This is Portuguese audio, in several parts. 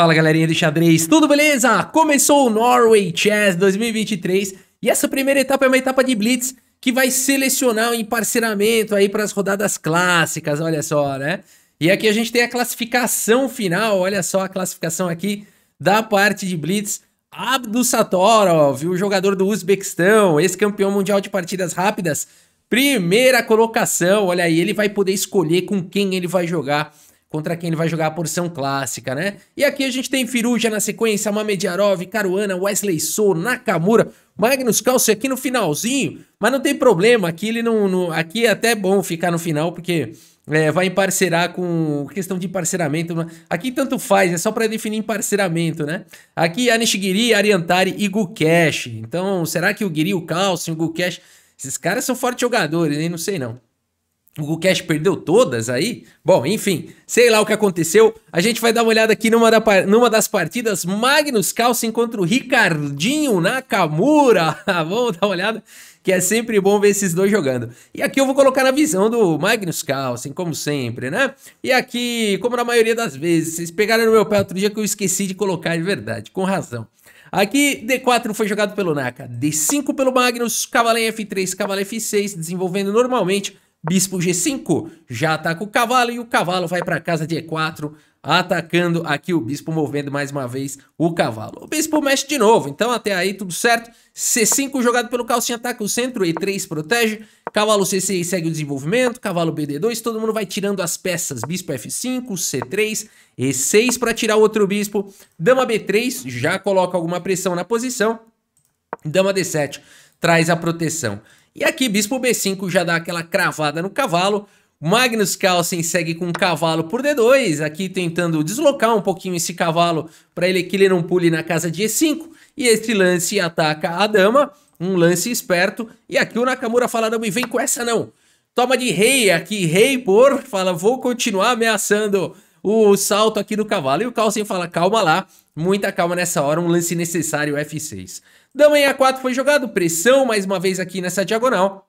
Fala galerinha do xadrez, tudo beleza? Começou o Norway Chess 2023 e essa primeira etapa é uma etapa de blitz que vai selecionar o um emparceramento aí para as rodadas clássicas, olha só, né? E aqui a gente tem a classificação final, olha só a classificação aqui da parte de blitz. Abdu Satorov, o jogador do Uzbequistão, ex-campeão mundial de partidas rápidas, primeira colocação, olha aí, ele vai poder escolher com quem ele vai jogar contra quem ele vai jogar a porção clássica, né? E aqui a gente tem Firuja na sequência, Mamediarov, Caruana, Wesley So, Nakamura, Magnus Carlsen aqui no finalzinho, mas não tem problema, aqui ele não, não aqui é até bom ficar no final porque é, vai emparcerar com questão de parceiramento, né? Aqui tanto faz, é só para definir parceramento, né? Aqui Anishigiri, Ariantari e Gukesh. Então, será que o Giri, o Carlsen, o Gukesh, esses caras são fortes jogadores, hein? Não sei não. O cash perdeu todas aí? Bom, enfim, sei lá o que aconteceu. A gente vai dar uma olhada aqui numa, da, numa das partidas. Magnus Carlsen contra o Ricardinho Nakamura. Vamos dar uma olhada, que é sempre bom ver esses dois jogando. E aqui eu vou colocar na visão do Magnus Carlsen, como sempre, né? E aqui, como na maioria das vezes, vocês pegaram no meu pé outro dia que eu esqueci de colocar, de verdade, com razão. Aqui, D4 foi jogado pelo Naka, D5 pelo Magnus, Cavaleiro F3, Cavaleiro F6, desenvolvendo normalmente Bispo G5 já ataca o cavalo e o cavalo vai para casa de E4, atacando aqui o bispo, movendo mais uma vez o cavalo. O bispo mexe de novo, então até aí tudo certo. C5 jogado pelo calcinha, ataca o centro, E3 protege, cavalo C6 segue o desenvolvimento, cavalo BD2, todo mundo vai tirando as peças. Bispo F5, C3, E6 para tirar o outro bispo. Dama B3 já coloca alguma pressão na posição. Dama D7 traz a proteção. E aqui bispo b5 já dá aquela cravada no cavalo. Magnus Carlsen segue com um cavalo por d2, aqui tentando deslocar um pouquinho esse cavalo para ele que ele não pule na casa de e5. E este lance ataca a dama, um lance esperto. E aqui o Nakamura fala, não me vem com essa não. Toma de rei aqui, rei por, fala, vou continuar ameaçando o salto aqui do cavalo. E o Carlsen fala, calma lá, muita calma nessa hora, um lance necessário F6. Dama em A4 foi jogado, pressão mais uma vez aqui nessa diagonal.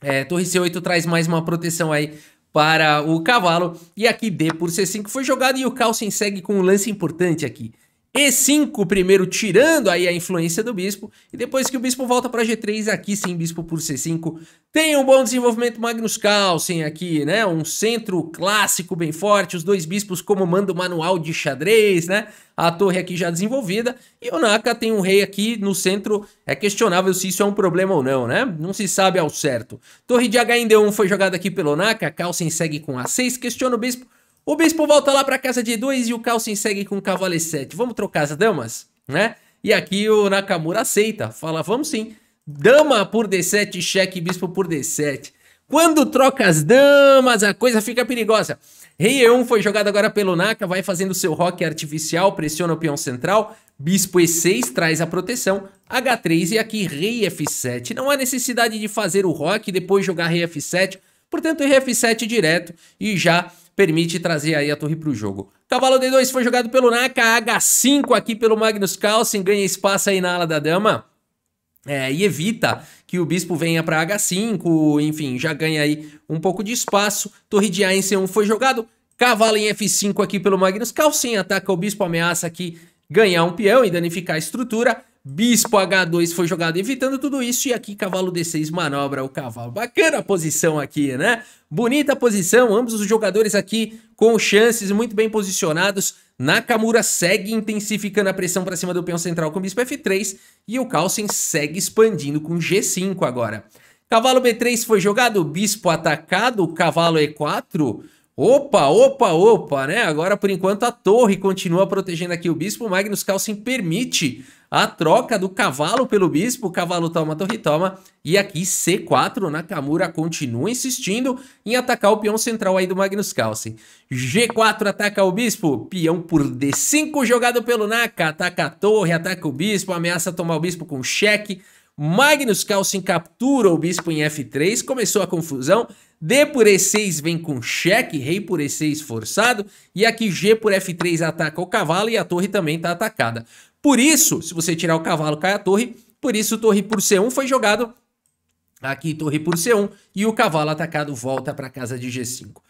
É, torre C8 traz mais uma proteção aí para o cavalo. E aqui D por C5 foi jogado e o Carlsen segue com um lance importante aqui. E5 primeiro, tirando aí a influência do bispo, e depois que o bispo volta para G3, aqui sim, bispo por C5. Tem um bom desenvolvimento Magnus Carlsen aqui, né? Um centro clássico bem forte, os dois bispos como manda o manual de xadrez, né? A torre aqui já desenvolvida, e o Naka tem um rei aqui no centro, é questionável se isso é um problema ou não, né? Não se sabe ao certo. Torre de H em D1 foi jogada aqui pelo Naka, Carlsen segue com A6, questiona o bispo, o bispo volta lá para casa de dois e o Carlsen segue com o cavalo e7. Vamos trocar as damas, né? E aqui o Nakamura aceita, fala, vamos sim. Dama por D7, cheque, bispo por D7. Quando troca as damas, a coisa fica perigosa. Rei E1 foi jogado agora pelo Naka, vai fazendo seu rock artificial, pressiona o peão central, bispo E6 traz a proteção, H3 e aqui rei F7. Não há necessidade de fazer o rock e depois jogar rei F7, portanto rei F7 direto e já permite trazer aí a torre para o jogo. Cavalo D2 foi jogado pelo Naka, H5 aqui pelo Magnus Carlsen, ganha espaço aí na ala da dama. É, e evita que o bispo venha para H5, enfim, já ganha aí um pouco de espaço. Torre de A em C1 foi jogado, cavalo em F5 aqui pelo Magnus Carlsen, ataca o bispo, ameaça aqui ganhar um peão e danificar a estrutura. Bispo H2 foi jogado evitando tudo isso. E aqui cavalo D6 manobra o cavalo. Bacana a posição aqui, né? Bonita posição. Ambos os jogadores aqui com chances muito bem posicionados. Nakamura segue intensificando a pressão para cima do peão central com bispo F3. E o Carlsen segue expandindo com G5 agora. Cavalo B3 foi jogado, bispo atacado, cavalo E4. Opa, opa, opa, né? Agora, por enquanto, a torre continua protegendo aqui o bispo. Magnus Carlsen permite a troca do cavalo pelo bispo, cavalo toma, torre toma, e aqui C4, Nakamura continua insistindo em atacar o peão central aí do Magnus Carlsen. G4 ataca o bispo, peão por D5 jogado pelo Naka, ataca a torre, ataca o bispo, ameaça tomar o bispo com cheque, Magnus Carlsen captura o bispo em F3, começou a confusão. D por E6 vem com cheque, rei por E6 forçado. E aqui G por F3 ataca o cavalo e a torre também está atacada. Por isso, se você tirar o cavalo, cai a torre. Por isso, torre por C1 foi jogado. Aqui, torre por C1. E o cavalo atacado volta para casa de G5.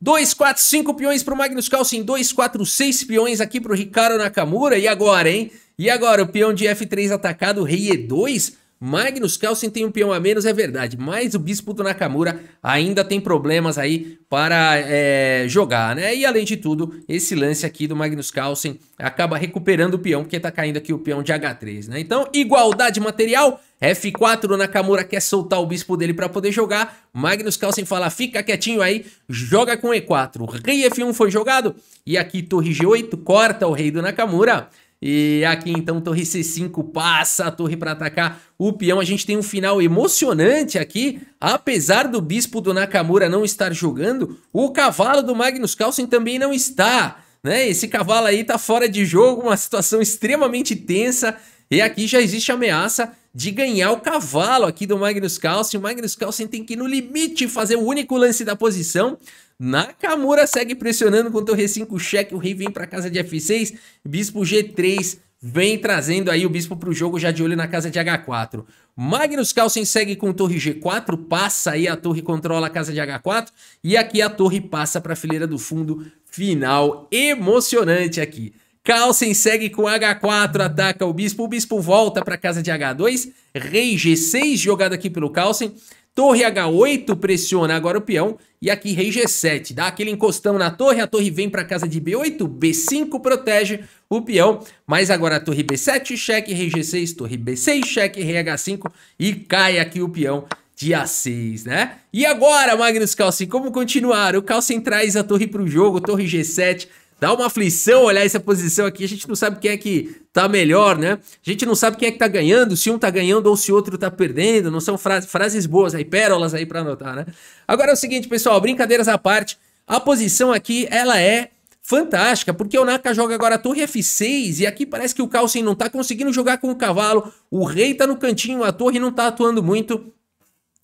2, 4, 5 peões para o Magnus Carlsen. 2, 4, 6 peões aqui para o Ricardo Nakamura. E agora, hein? E agora, o peão de F3 atacado, rei E2. Magnus Carlsen tem um peão a menos, é verdade, mas o Bispo do Nakamura ainda tem problemas aí para é, jogar, né? E além de tudo, esse lance aqui do Magnus Carlsen acaba recuperando o peão, porque tá caindo aqui o peão de H3, né? Então, igualdade material, F4, o Nakamura quer soltar o bispo dele para poder jogar, Magnus Carlsen fala, fica quietinho aí, joga com E4. Rei F1 foi jogado, e aqui torre G8, corta o rei do Nakamura... E aqui então torre C5 passa a torre para atacar o peão. A gente tem um final emocionante aqui, apesar do bispo do Nakamura não estar jogando, o cavalo do Magnus Carlsen também não está. Né? Esse cavalo aí tá fora de jogo, uma situação extremamente tensa. E aqui já existe a ameaça de ganhar o cavalo aqui do Magnus Carlsen. O Magnus Carlsen tem que ir no limite fazer o único lance da posição. Nakamura segue pressionando com o torre 5 cheque. O rei vem para casa de F6. Bispo G3 vem trazendo aí o bispo para o jogo já de olho na casa de H4. Magnus Carlsen segue com torre G4, passa aí a torre controla a casa de H4 e aqui a torre passa para a fileira do fundo. Final emocionante aqui. Carlsen segue com H4, ataca o Bispo. O Bispo volta para casa de H2. Rei G6, jogado aqui pelo Carlsen. Torre H8 pressiona agora o peão. E aqui rei G7. Dá aquele encostão na torre. A torre vem para casa de B8. B5 protege o peão. Mas agora a torre B7, cheque, rei G6, torre B6, cheque, rei H5. E cai aqui o peão de a 6, né? E agora, Magnus Carlsen, como continuar? O Carlsen traz a torre para o jogo, torre G7. Dá uma aflição olhar essa posição aqui, a gente não sabe quem é que tá melhor, né? A gente não sabe quem é que tá ganhando, se um tá ganhando ou se outro tá perdendo, não são frases boas aí, pérolas aí para anotar, né? Agora é o seguinte, pessoal, brincadeiras à parte, a posição aqui, ela é fantástica, porque o Naka joga agora a torre F6 e aqui parece que o Carlsen não tá conseguindo jogar com o cavalo, o rei tá no cantinho, a torre não tá atuando muito.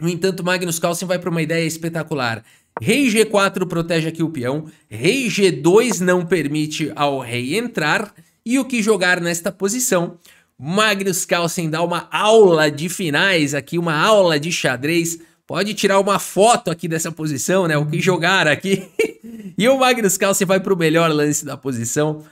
No entanto, Magnus Carlsen vai para uma ideia espetacular. Rei G4 protege aqui o peão, Rei G2 não permite ao rei entrar, e o que jogar nesta posição? Magnus Carlsen dá uma aula de finais aqui, uma aula de xadrez, pode tirar uma foto aqui dessa posição, né? O que jogar aqui. e o Magnus Carlsen vai para o melhor lance da posição.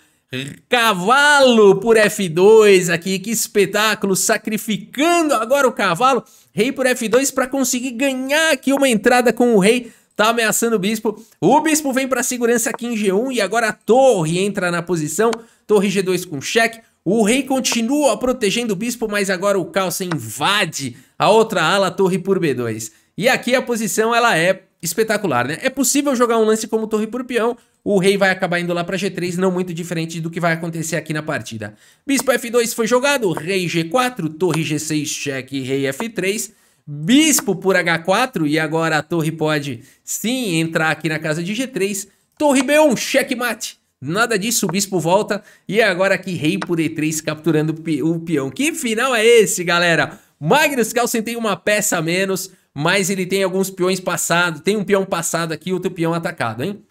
Cavalo por F2 aqui, que espetáculo, sacrificando agora o cavalo. Rei por F2 para conseguir ganhar aqui uma entrada com o rei tá ameaçando o bispo. O bispo vem para segurança aqui em G1 e agora a torre entra na posição. Torre G2 com cheque. O rei continua protegendo o bispo, mas agora o calça invade a outra ala, a torre por B2. E aqui a posição ela é espetacular, né? É possível jogar um lance como torre por peão, o rei vai acabar indo lá para G3, não muito diferente do que vai acontecer aqui na partida. Bispo F2 foi jogado, rei G4, torre G6, cheque, rei F3. Bispo por H4 e agora a torre pode sim entrar aqui na casa de G3. Torre B1, checkmate. Nada disso, o bispo volta e é agora aqui rei por E3 capturando o peão. Que final é esse, galera? Magnus Carlsen tem uma peça a menos, mas ele tem alguns peões passados. Tem um peão passado aqui, outro peão atacado, hein?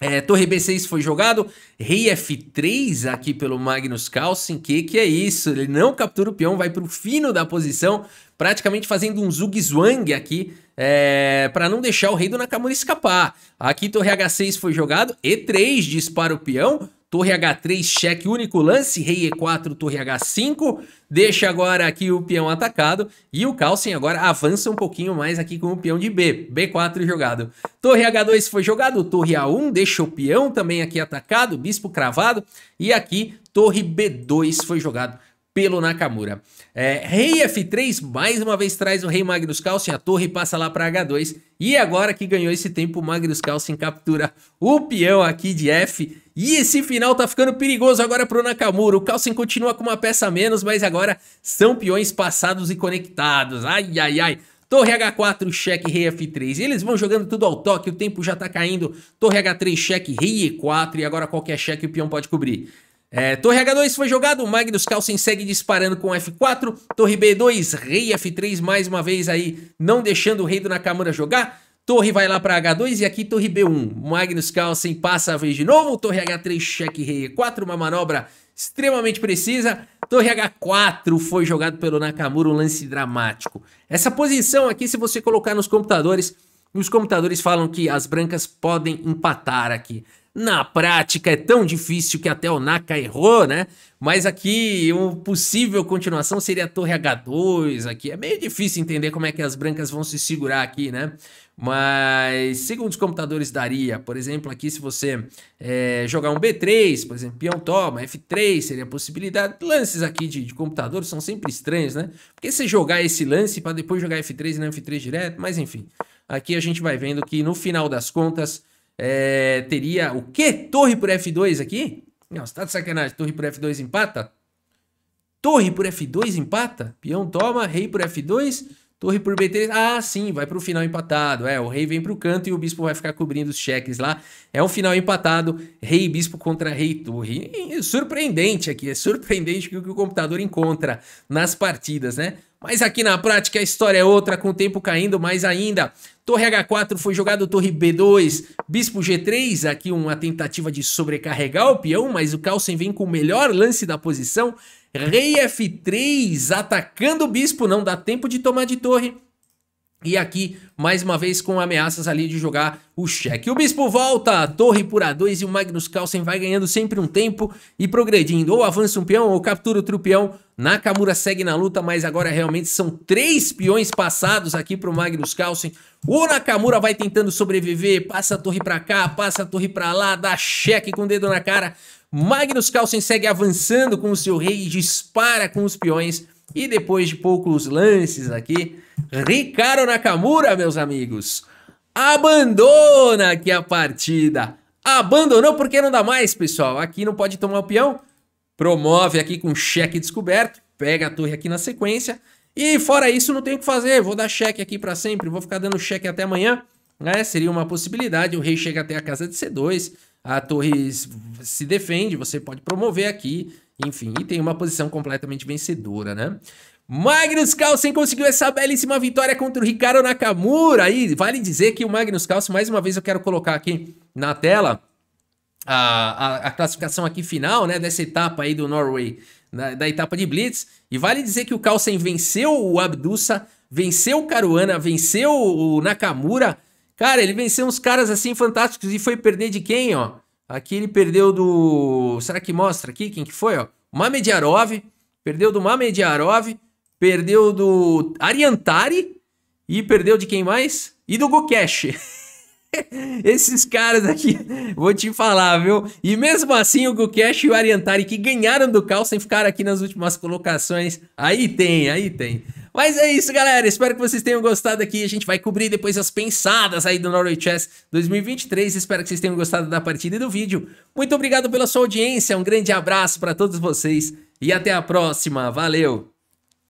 É, torre B6 foi jogado, rei F3 aqui pelo Magnus Carlsen, que que é isso? Ele não captura o peão, vai para o fino da posição, praticamente fazendo um zug zwang aqui, é, para não deixar o rei do Nakamura escapar. Aqui torre H6 foi jogado, E3 dispara o peão, Torre H3, cheque, único lance, rei E4, torre H5, deixa agora aqui o peão atacado e o Carlsen agora avança um pouquinho mais aqui com o peão de B, B4 jogado. Torre H2 foi jogado, torre A1, deixa o peão também aqui atacado, bispo cravado e aqui torre B2 foi jogado pelo Nakamura. É, rei F3, mais uma vez traz o rei Magnus Carlsen, a torre passa lá para H2. E agora que ganhou esse tempo, o Magnus Carlsen captura o peão aqui de F e esse final tá ficando perigoso agora pro Nakamura. O Carlsen continua com uma peça a menos, mas agora são peões passados e conectados. Ai, ai, ai. Torre H4, cheque, rei F3. Eles vão jogando tudo ao toque, o tempo já tá caindo. Torre H3, cheque, rei E4. E agora qualquer cheque o peão pode cobrir. É, torre H2 foi jogado, Magnus Carlsen segue disparando com F4, Torre B2, Rei F3 mais uma vez aí, não deixando o Rei do Nakamura jogar. Torre vai lá para H2 e aqui torre B1. Magnus Carlsen passa a vez de novo. Torre H3, cheque rei E4, uma manobra extremamente precisa. Torre H4 foi jogado pelo Nakamura, um lance dramático. Essa posição aqui, se você colocar nos computadores, os computadores falam que as brancas podem empatar aqui. Na prática é tão difícil que até o Naka errou, né? Mas aqui uma possível continuação seria a Torre H2 aqui. É meio difícil entender como é que as brancas vão se segurar aqui, né? Mas segundo os computadores daria, por exemplo, aqui se você é, jogar um B3, por exemplo, peão toma, F3 seria a possibilidade. Lances aqui de, de computador são sempre estranhos, né? Porque você jogar esse lance para depois jogar F3 e não F3 direto, mas enfim. Aqui a gente vai vendo que no final das contas é, teria o quê? Torre por F2 aqui? Não, você tá de sacanagem. Torre por F2 empata? Torre por F2 empata? Peão toma, rei por F2, torre por B3. Ah, sim, vai para o final empatado. É, o rei vem para o canto e o bispo vai ficar cobrindo os cheques lá. É um final empatado, rei bispo contra rei torre. E surpreendente aqui, é surpreendente o que o computador encontra nas partidas, né? Mas aqui na prática a história é outra, com o tempo caindo mais ainda. Torre H4 foi jogado Torre B2, Bispo G3, aqui uma tentativa de sobrecarregar o peão, mas o Carlsen vem com o melhor lance da posição. Rei F3, atacando o Bispo, não dá tempo de tomar de torre. E aqui, mais uma vez, com ameaças ali de jogar o cheque. O Bispo volta, a torre por A2 e o Magnus Carlsen vai ganhando sempre um tempo e progredindo. Ou avança um peão ou captura outro peão. Nakamura segue na luta, mas agora realmente são três peões passados aqui pro Magnus Carlsen. O Nakamura vai tentando sobreviver, passa a torre pra cá, passa a torre pra lá, dá cheque com o dedo na cara. Magnus Carlsen segue avançando com o seu rei e dispara com os peões. E depois de poucos lances aqui, Ricardo Nakamura, meus amigos, abandona aqui a partida. Abandonou porque não dá mais, pessoal. Aqui não pode tomar o peão. Promove aqui com cheque descoberto. Pega a torre aqui na sequência. E fora isso, não tem o que fazer. Vou dar cheque aqui para sempre. Vou ficar dando cheque até amanhã. Né? Seria uma possibilidade. O rei chega até a casa de C2 a torre se defende, você pode promover aqui, enfim, e tem uma posição completamente vencedora, né? Magnus Carlsen conseguiu essa belíssima vitória contra o Ricardo Nakamura. Aí vale dizer que o Magnus Carlsen, mais uma vez, eu quero colocar aqui na tela a, a, a classificação aqui final, né? Dessa etapa aí do Norway, da, da etapa de Blitz. E vale dizer que o Carlsen venceu o Abdusa, venceu o Caruana, venceu o Nakamura, Cara, ele venceu uns caras assim fantásticos e foi perder de quem, ó? Aqui ele perdeu do... Será que mostra aqui quem que foi, ó? Mamediarov, perdeu do Mamediarov, perdeu do Ariantari e perdeu de quem mais? E do Gokesh. Esses caras aqui, vou te falar, viu? E mesmo assim, o Gokesh e o Ariantari que ganharam do Carlsen ficaram aqui nas últimas colocações. Aí tem, aí tem. Mas é isso, galera. Espero que vocês tenham gostado aqui. A gente vai cobrir depois as pensadas aí do Norway Chess 2023. Espero que vocês tenham gostado da partida e do vídeo. Muito obrigado pela sua audiência. Um grande abraço para todos vocês e até a próxima. Valeu!